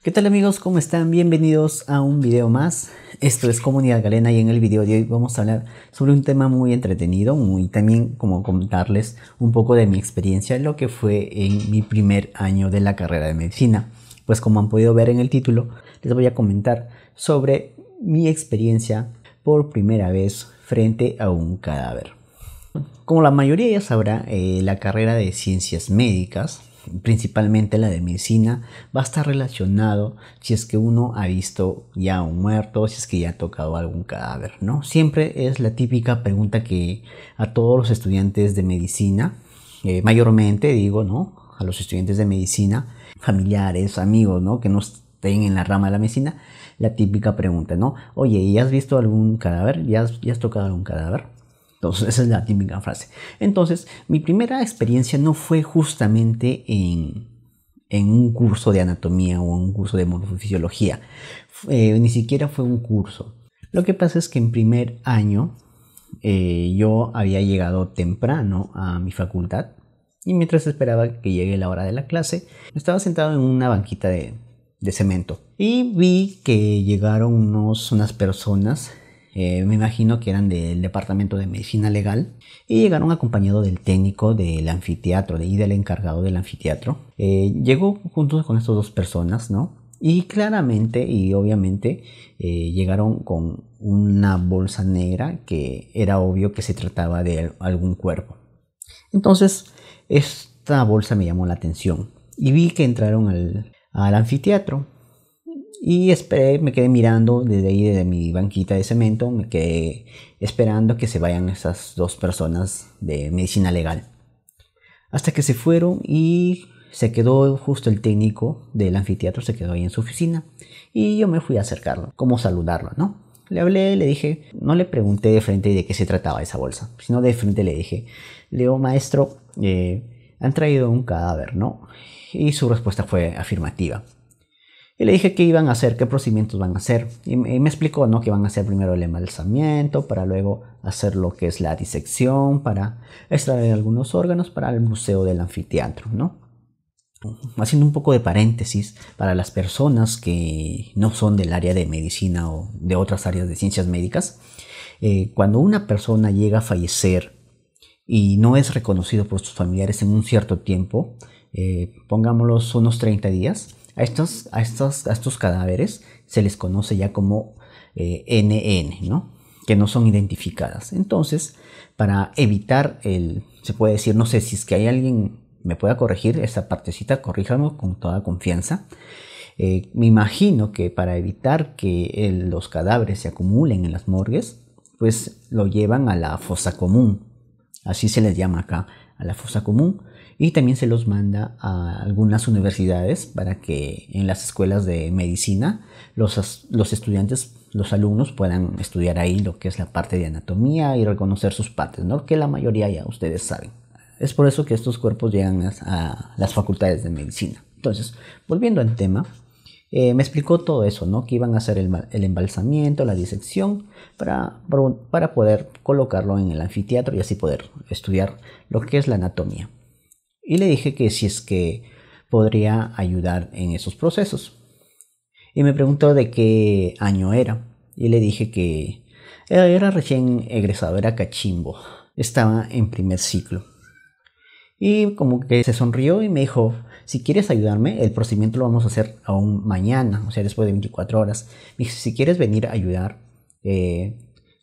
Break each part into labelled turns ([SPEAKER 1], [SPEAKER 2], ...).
[SPEAKER 1] ¿Qué tal amigos? ¿Cómo están? Bienvenidos a un video más. Esto es Comunidad Galena y en el video de hoy vamos a hablar sobre un tema muy entretenido, y también como contarles un poco de mi experiencia, lo que fue en mi primer año de la carrera de medicina. Pues como han podido ver en el título, les voy a comentar sobre mi experiencia por primera vez frente a un cadáver. Como la mayoría ya sabrá, eh, la carrera de ciencias médicas principalmente la de medicina, va a estar relacionado si es que uno ha visto ya un muerto, si es que ya ha tocado algún cadáver, ¿no? Siempre es la típica pregunta que a todos los estudiantes de medicina, eh, mayormente digo, ¿no? A los estudiantes de medicina, familiares, amigos, ¿no? Que no estén en la rama de la medicina, la típica pregunta, ¿no? Oye, ¿y has visto algún cadáver? ya has tocado algún cadáver? Entonces, esa es la típica frase. Entonces, mi primera experiencia no fue justamente en, en un curso de anatomía o un curso de morfofisiología. Eh, ni siquiera fue un curso. Lo que pasa es que en primer año eh, yo había llegado temprano a mi facultad y mientras esperaba que llegue la hora de la clase, estaba sentado en una banquita de, de cemento y vi que llegaron unos, unas personas eh, me imagino que eran del Departamento de Medicina Legal, y llegaron acompañado del técnico del anfiteatro y del encargado del anfiteatro. Eh, llegó junto con estas dos personas, ¿no? Y claramente y obviamente eh, llegaron con una bolsa negra que era obvio que se trataba de algún cuerpo. Entonces, esta bolsa me llamó la atención y vi que entraron al anfiteatro y esperé, me quedé mirando desde ahí, desde mi banquita de cemento, me quedé esperando que se vayan esas dos personas de medicina legal. Hasta que se fueron y se quedó justo el técnico del anfiteatro, se quedó ahí en su oficina. Y yo me fui a acercarlo, como saludarlo, ¿no? Le hablé, le dije, no le pregunté de frente de qué se trataba esa bolsa, sino de frente le dije, Leo, maestro, eh, han traído un cadáver, ¿no? Y su respuesta fue afirmativa. Y le dije qué iban a hacer, qué procedimientos van a hacer. Y, me explicó ¿no? que van a hacer primero el embalsamiento, para luego hacer lo que es la disección, para extraer algunos órganos para el museo del anfiteatro. ¿no? haciendo un poco de paréntesis para las personas que no son del área de medicina o de otras áreas de ciencias médicas, eh, cuando una persona llega a fallecer y no es reconocido por sus familiares en un cierto tiempo, pongámoslo eh, pongámoslos unos 30 días, a estos, a, estos, cadáveres se les conoce ya como NN, eh, ¿no? que no son identificadas. Entonces, para evitar el, se puede decir, no sé si es que hay alguien me pueda corregir esta partecita, corríjanos con toda confianza. Eh, me imagino que para evitar que los cadáveres se acumulen en las morgues, pues lo llevan a la fosa común. Así se les llama acá, a la fosa común y también se los manda a algunas universidades para que en las escuelas de medicina los, los estudiantes, los alumnos puedan estudiar ahí lo que es la parte de anatomía y reconocer sus partes, ¿no? que la mayoría ya ustedes saben. Es por eso que estos cuerpos llegan a, las facultades de medicina. Entonces, volviendo al tema, eh, me explicó todo eso, ¿no? Que iban a hacer el, el embalsamiento, la disección, para, para poder colocarlo en el anfiteatro y así poder estudiar lo que es la anatomía y le dije que si es que podría ayudar en esos procesos. Y me preguntó de qué año era y le dije que era recién egresado, era cachimbo, estaba en primer ciclo. Y como que se sonrió y me dijo, si quieres ayudarme, el procedimiento lo vamos a hacer aún mañana, o sea, después de 24 horas. Me si quieres venir a ayudar, eh,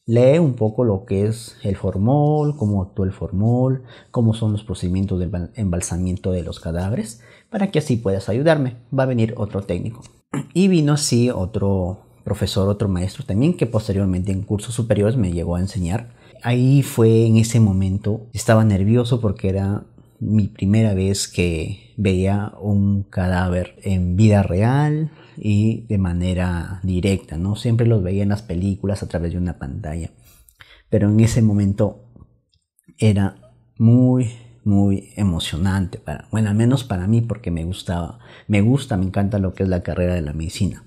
[SPEAKER 1] Lee un poco lo que es el formol, cómo actúa el formol, cómo son los procedimientos del embalsamiento de los cadáveres, para que así puedas ayudarme. Va a venir otro técnico. Y vino así otro profesor, otro maestro también, que posteriormente en cursos superiores me llegó a enseñar. Ahí fue en ese momento, estaba nervioso porque era mi primera vez que veía un cadáver en vida real y de manera directa, ¿no? Siempre los veía en las películas a través de una pantalla. Pero en ese momento era muy, muy emocionante para, bueno, al menos para mí porque me gustaba, me gusta, me encanta lo que es la carrera de la medicina.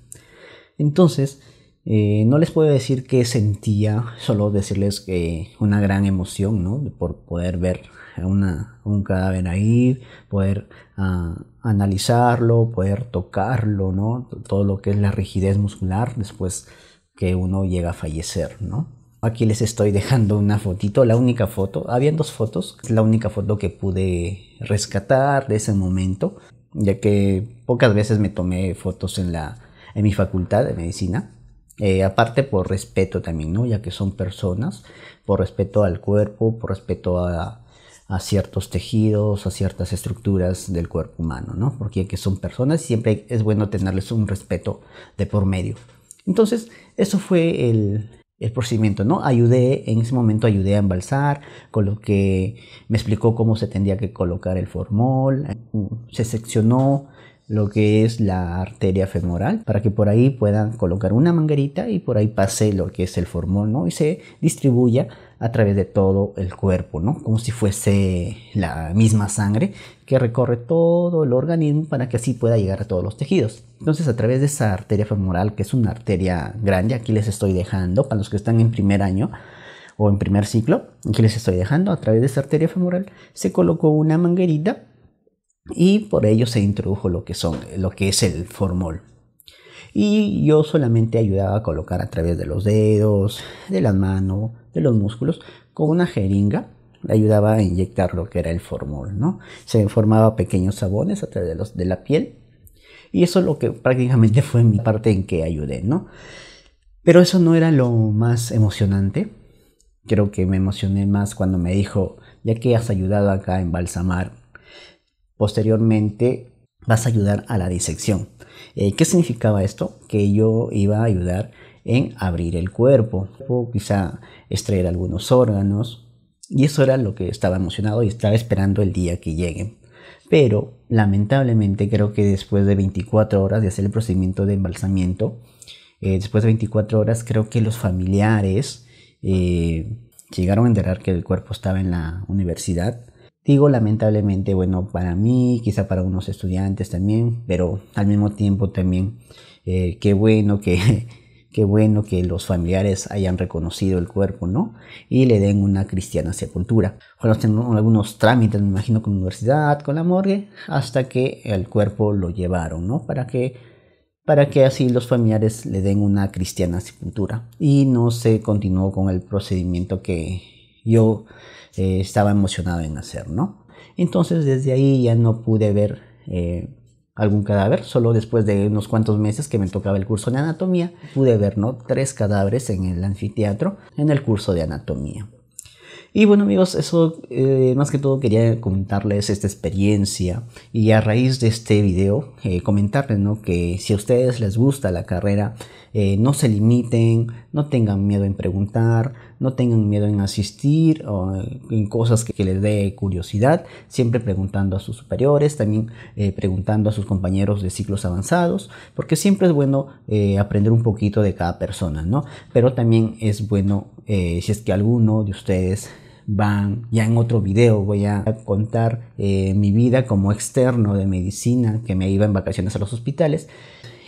[SPEAKER 1] Entonces, eh, no les puedo decir qué sentía, solo decirles que una gran emoción, ¿no? Por poder ver un cadáver ahí, poder ah, analizarlo, poder tocarlo, ¿no? Todo lo que es la rigidez muscular después que uno llega a fallecer, ¿no? Aquí les estoy dejando una fotito, la única foto, habían dos fotos, es la única foto que pude rescatar de ese momento, ya que pocas veces me tomé fotos en, la, en mi facultad de medicina, eh, aparte por respeto también, ¿no? Ya que son personas, por respeto al cuerpo, por respeto a, a ciertos tejidos, a ciertas estructuras del cuerpo humano, ¿no? Porque son personas, y siempre es bueno tenerles un respeto de por medio. Entonces, eso fue el, el procedimiento, ¿no? Ayudé, en ese momento ayudé a embalsar, con lo que me explicó cómo se tendría que colocar el formol, se seccionó lo que es la arteria femoral para que por ahí puedan colocar una manguerita y por ahí pase lo que es el formol ¿no? y se distribuya a través de todo el cuerpo, ¿no? como si fuese la misma sangre que recorre todo el organismo para que así pueda llegar a todos los tejidos. Entonces a través de esa arteria femoral, que es una arteria grande, aquí les estoy dejando para los que están en primer año, o en primer ciclo, aquí les estoy dejando, a través de esa arteria femoral, se colocó una manguerita y por ello se introdujo lo que, son, lo que es el formol. Y yo solamente ayudaba a colocar a través de los dedos, de la mano, de los músculos, con una jeringa le ayudaba a inyectar lo que era el formol, ¿no? Se formaba pequeños sabones a través de, la piel y eso es lo que prácticamente fue mi parte en que ayudé, ¿no? Pero eso no era lo más emocionante. Creo que me emocioné más cuando me dijo, ya que has ayudado acá a embalsamar Posteriormente vas a ayudar a la disección. Eh, ¿Qué significaba esto? Que yo iba a ayudar en abrir el cuerpo, o quizá extraer algunos órganos, y eso era lo que estaba emocionado y estaba esperando el día que llegue. Pero lamentablemente creo que después de 24 horas de hacer el procedimiento de embalsamiento, eh, después de 24 horas creo que los familiares eh, llegaron a enterar que el cuerpo estaba en la universidad Digo lamentablemente, bueno, para mí, quizá para unos estudiantes también, pero al mismo tiempo también, eh, qué bueno que... Qué bueno que los familiares hayan reconocido el cuerpo, ¿no? Y le den una cristiana sepultura. Bueno, tenemos algunos trámites, me imagino, con la universidad, con la morgue, hasta que el cuerpo lo llevaron, ¿no? Para que, para que así los familiares le den una cristiana sepultura. Y no se continuó con el procedimiento que, yo eh, estaba emocionado en hacer, ¿no? Entonces desde ahí ya no pude ver eh, algún cadáver, solo después de unos cuantos meses que me tocaba el curso de anatomía, pude ver, ¿no? Tres cadáveres en el anfiteatro en el curso de anatomía. Y bueno amigos, eso eh, más que todo quería comentarles esta experiencia y a raíz de este video comentarles ¿no? que si a ustedes les gusta la carrera eh, no se limiten, no tengan miedo en preguntar, no tengan miedo en asistir en cosas que, les dé curiosidad, siempre preguntando a sus superiores, también eh, preguntando a sus compañeros de ciclos avanzados, porque siempre es bueno eh, aprender un poquito de cada persona, ¿no? Pero también es bueno si es que alguno de ustedes va, ya en otro video voy a contar mi vida como externo de medicina que me iba en vacaciones a los hospitales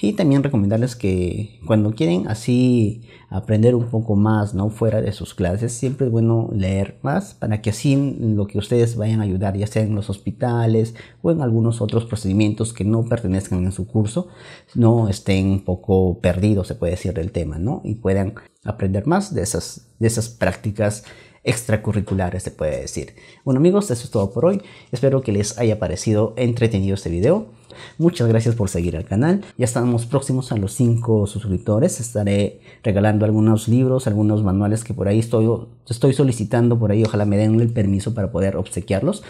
[SPEAKER 1] y también recomendarles que cuando quieren así aprender un poco más, ¿no? Fuera de sus clases, siempre es bueno leer más para que así lo que ustedes vayan a ayudar, ya sea en los hospitales o en algunos otros procedimientos que no pertenezcan en su curso, no estén un poco perdidos, se puede decir, del tema, ¿no? Y puedan aprender más de esas, de esas prácticas extracurriculares, se puede decir. Bueno amigos, eso es todo por hoy. Espero que les haya parecido entretenido este video. Muchas gracias por seguir al canal. Ya estamos próximos a los 5 suscriptores. Estaré regalando algunos libros, algunos manuales que por ahí estoy, estoy solicitando por ahí. Ojalá me den el permiso para poder obsequiarlos.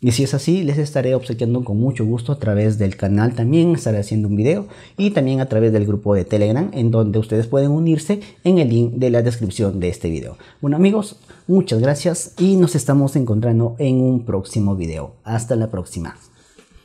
[SPEAKER 1] Y si es así, les estaré obsequiando con mucho gusto a través del canal también, estaré haciendo un video y también a través del grupo de Telegram en donde ustedes pueden unirse en el link de la descripción de este video. Bueno amigos, muchas gracias y nos estamos encontrando en un próximo video. Hasta la próxima.